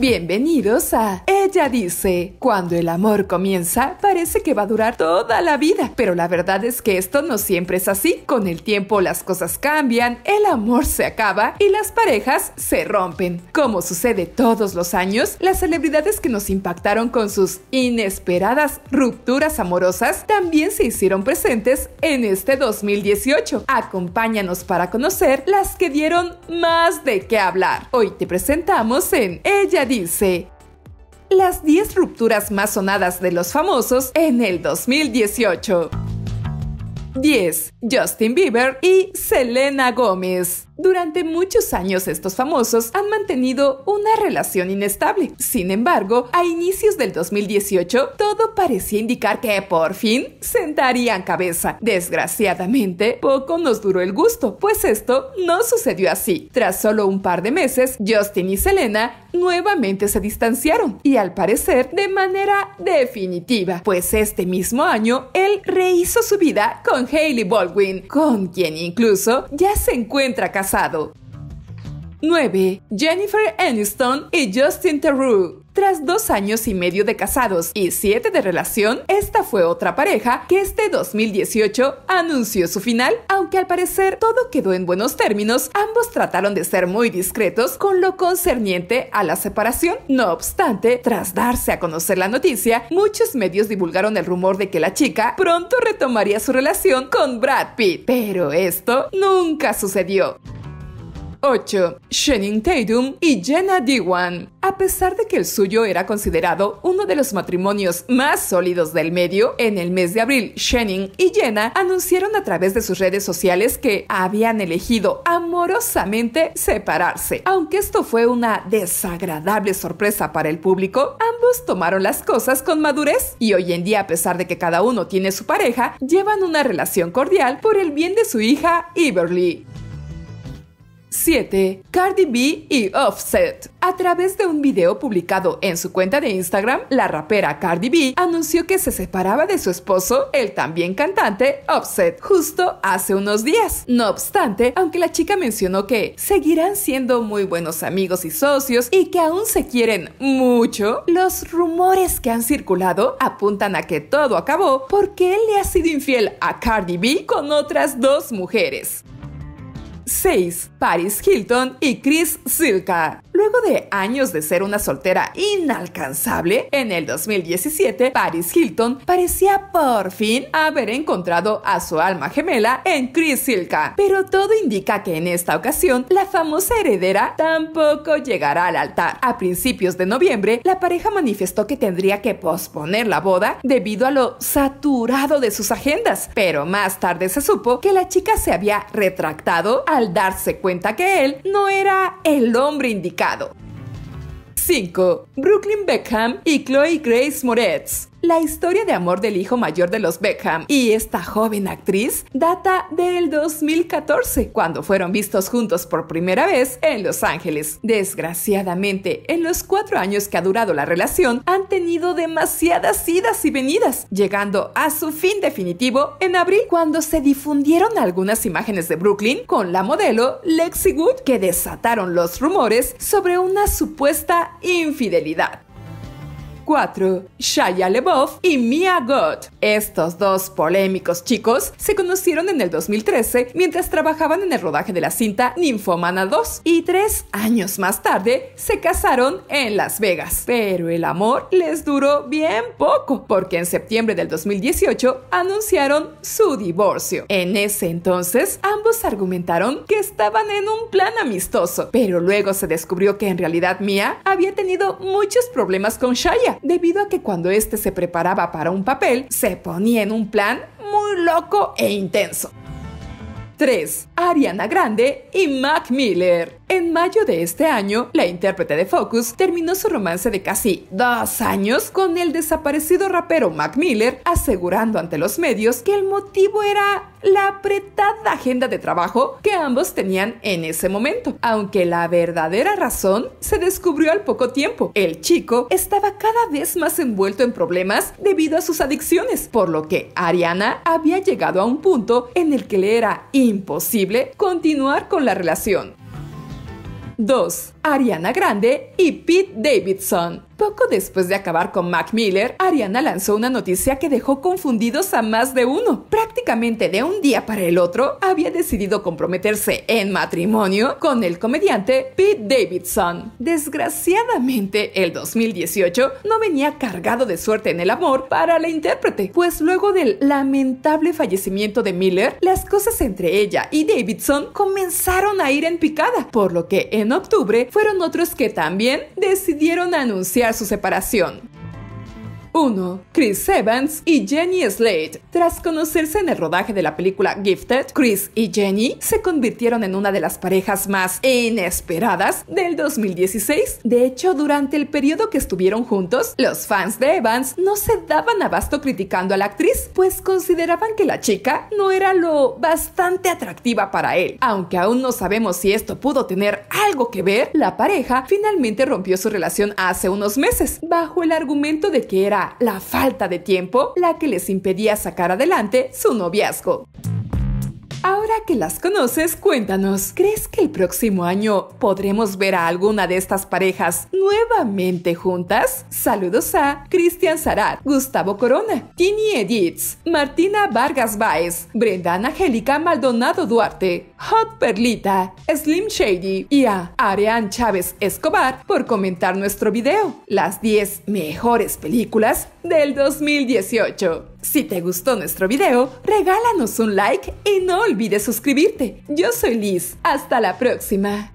Bienvenidos a ella dice, cuando el amor comienza, parece que va a durar toda la vida, pero la verdad es que esto no siempre es así. Con el tiempo las cosas cambian, el amor se acaba y las parejas se rompen. Como sucede todos los años, las celebridades que nos impactaron con sus inesperadas rupturas amorosas también se hicieron presentes en este 2018. Acompáñanos para conocer las que dieron más de qué hablar. Hoy te presentamos en Ella dice, las 10 rupturas más sonadas de los famosos en el 2018. 10. Justin Bieber y Selena Gómez. Durante muchos años estos famosos han mantenido una relación inestable. Sin embargo, a inicios del 2018 todo parecía indicar que por fin sentarían cabeza. Desgraciadamente, poco nos duró el gusto, pues esto no sucedió así. Tras solo un par de meses, Justin y Selena nuevamente se distanciaron y al parecer de manera definitiva, pues este mismo año él rehizo su vida con Hailey Baldwin, con quien incluso ya se encuentra casado. 9. Jennifer Aniston y Justin Theroux. Tras dos años y medio de casados y siete de relación, esta fue otra pareja que este 2018 anunció su final, aunque al parecer todo quedó en buenos términos, ambos trataron de ser muy discretos con lo concerniente a la separación. No obstante, tras darse a conocer la noticia, muchos medios divulgaron el rumor de que la chica pronto retomaría su relación con Brad Pitt, pero esto nunca sucedió. 8. Shenning Tatum y Jenna Dewan. A pesar de que el suyo era considerado uno de los matrimonios más sólidos del medio, en el mes de abril Shenning y Jenna anunciaron a través de sus redes sociales que habían elegido amorosamente separarse. Aunque esto fue una desagradable sorpresa para el público, ambos tomaron las cosas con madurez y hoy en día a pesar de que cada uno tiene su pareja, llevan una relación cordial por el bien de su hija Iberly. 7. Cardi B y Offset. A través de un video publicado en su cuenta de Instagram, la rapera Cardi B anunció que se separaba de su esposo, el también cantante Offset, justo hace unos días. No obstante, aunque la chica mencionó que seguirán siendo muy buenos amigos y socios y que aún se quieren mucho, los rumores que han circulado apuntan a que todo acabó porque él le ha sido infiel a Cardi B con otras dos mujeres. 6. Paris Hilton y Chris Silka. Luego de años de ser una soltera inalcanzable, en el 2017 Paris Hilton parecía por fin haber encontrado a su alma gemela en Chris Silka, pero todo indica que en esta ocasión la famosa heredera tampoco llegará al altar. A principios de noviembre, la pareja manifestó que tendría que posponer la boda debido a lo saturado de sus agendas, pero más tarde se supo que la chica se había retractado al al darse cuenta que él no era el hombre indicado. 5. Brooklyn Beckham y Chloe Grace Moretz la historia de amor del hijo mayor de los Beckham y esta joven actriz data del 2014, cuando fueron vistos juntos por primera vez en Los Ángeles. Desgraciadamente, en los cuatro años que ha durado la relación, han tenido demasiadas idas y venidas, llegando a su fin definitivo en abril, cuando se difundieron algunas imágenes de Brooklyn con la modelo Lexi Wood, que desataron los rumores sobre una supuesta infidelidad shaya Shia LeBeouf y Mia God. Estos dos polémicos chicos se conocieron en el 2013 mientras trabajaban en el rodaje de la cinta Ninfomana 2 y tres años más tarde se casaron en Las Vegas. Pero el amor les duró bien poco porque en septiembre del 2018 anunciaron su divorcio. En ese entonces ambos argumentaron que estaban en un plan amistoso, pero luego se descubrió que en realidad Mia había tenido muchos problemas con Shaya debido a que cuando este se preparaba para un papel, se ponía en un plan muy loco e intenso. 3. Ariana Grande y Mac Miller. En mayo de este año, la intérprete de Focus terminó su romance de casi dos años con el desaparecido rapero Mac Miller, asegurando ante los medios que el motivo era la apretada agenda de trabajo que ambos tenían en ese momento, aunque la verdadera razón se descubrió al poco tiempo. El chico estaba cada vez más envuelto en problemas debido a sus adicciones, por lo que Ariana había llegado a un punto en el que le era imposible continuar con la relación. 2. Ariana Grande y Pete Davidson. Poco después de acabar con Mac Miller, Ariana lanzó una noticia que dejó confundidos a más de uno. Prácticamente de un día para el otro, había decidido comprometerse en matrimonio con el comediante Pete Davidson. Desgraciadamente, el 2018 no venía cargado de suerte en el amor para la intérprete, pues luego del lamentable fallecimiento de Miller, las cosas entre ella y Davidson comenzaron a ir en picada, por lo que en octubre fueron otros que también decidieron anunciar su separación. 1. Chris Evans y Jenny Slade Tras conocerse en el rodaje de la película Gifted, Chris y Jenny se convirtieron en una de las parejas más inesperadas del 2016. De hecho, durante el periodo que estuvieron juntos, los fans de Evans no se daban abasto criticando a la actriz, pues consideraban que la chica no era lo bastante atractiva para él. Aunque aún no sabemos si esto pudo tener algo que ver, la pareja finalmente rompió su relación hace unos meses, bajo el argumento de que era la falta de tiempo la que les impedía sacar adelante su noviazgo. Ahora que las conoces, cuéntanos, ¿crees que el próximo año podremos ver a alguna de estas parejas nuevamente juntas? Saludos a Cristian Sarat, Gustavo Corona, Tini Edits, Martina Vargas Baez, Brenda Angélica Maldonado Duarte, Hot Perlita, Slim Shady y a Arian Chávez Escobar por comentar nuestro video, las 10 mejores películas del 2018. Si te gustó nuestro video, regálanos un like y no olvides suscribirte. Yo soy Liz. Hasta la próxima.